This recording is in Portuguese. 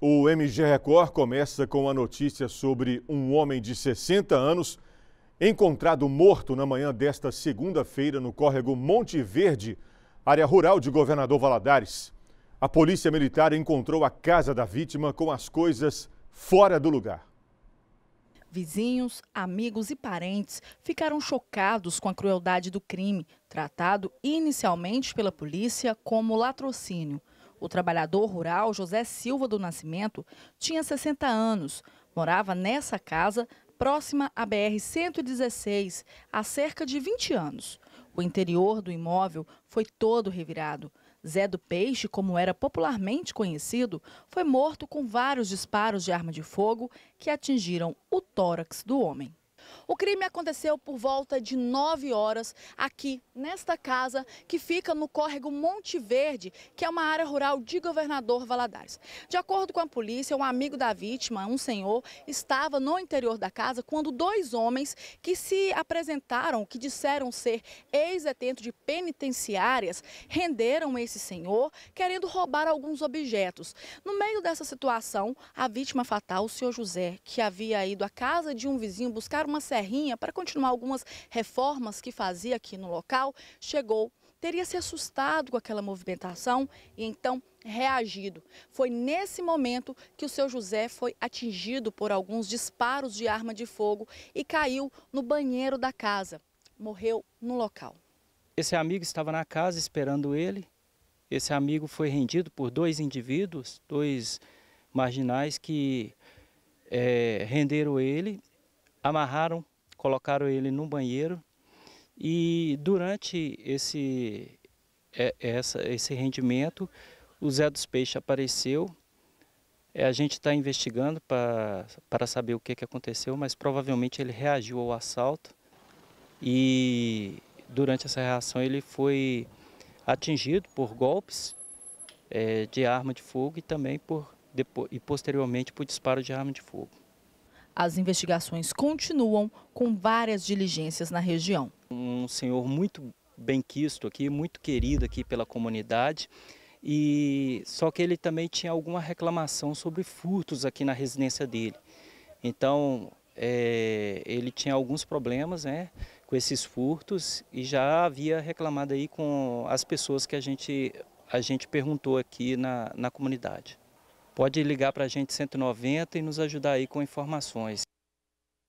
O MG Record começa com a notícia sobre um homem de 60 anos encontrado morto na manhã desta segunda-feira no córrego Monte Verde, área rural de Governador Valadares. A polícia militar encontrou a casa da vítima com as coisas fora do lugar. Vizinhos, amigos e parentes ficaram chocados com a crueldade do crime, tratado inicialmente pela polícia como latrocínio. O trabalhador rural José Silva do Nascimento tinha 60 anos, morava nessa casa próxima à BR-116 há cerca de 20 anos. O interior do imóvel foi todo revirado. Zé do Peixe, como era popularmente conhecido, foi morto com vários disparos de arma de fogo que atingiram o tórax do homem. O crime aconteceu por volta de 9 horas aqui nesta casa que fica no córrego Monte Verde, que é uma área rural de Governador Valadares. De acordo com a polícia, um amigo da vítima, um senhor, estava no interior da casa quando dois homens que se apresentaram, que disseram ser ex-atento de penitenciárias, renderam esse senhor querendo roubar alguns objetos. No meio dessa situação, a vítima fatal, o senhor José, que havia ido à casa de um vizinho buscar uma uma serrinha para continuar algumas reformas que fazia aqui no local, chegou, teria se assustado com aquela movimentação e então reagido. Foi nesse momento que o seu José foi atingido por alguns disparos de arma de fogo e caiu no banheiro da casa. Morreu no local. Esse amigo estava na casa esperando ele. Esse amigo foi rendido por dois indivíduos, dois marginais que é, renderam ele amarraram, colocaram ele no banheiro e durante esse, é, essa, esse rendimento, o Zé dos Peixes apareceu. É, a gente está investigando para saber o que, que aconteceu, mas provavelmente ele reagiu ao assalto e durante essa reação ele foi atingido por golpes é, de arma de fogo e também por, e posteriormente por disparo de arma de fogo. As investigações continuam com várias diligências na região. Um senhor muito bem quisto aqui, muito querido aqui pela comunidade. E só que ele também tinha alguma reclamação sobre furtos aqui na residência dele. Então, é, ele tinha alguns problemas né, com esses furtos e já havia reclamado aí com as pessoas que a gente, a gente perguntou aqui na, na comunidade pode ligar para a gente 190 e nos ajudar aí com informações.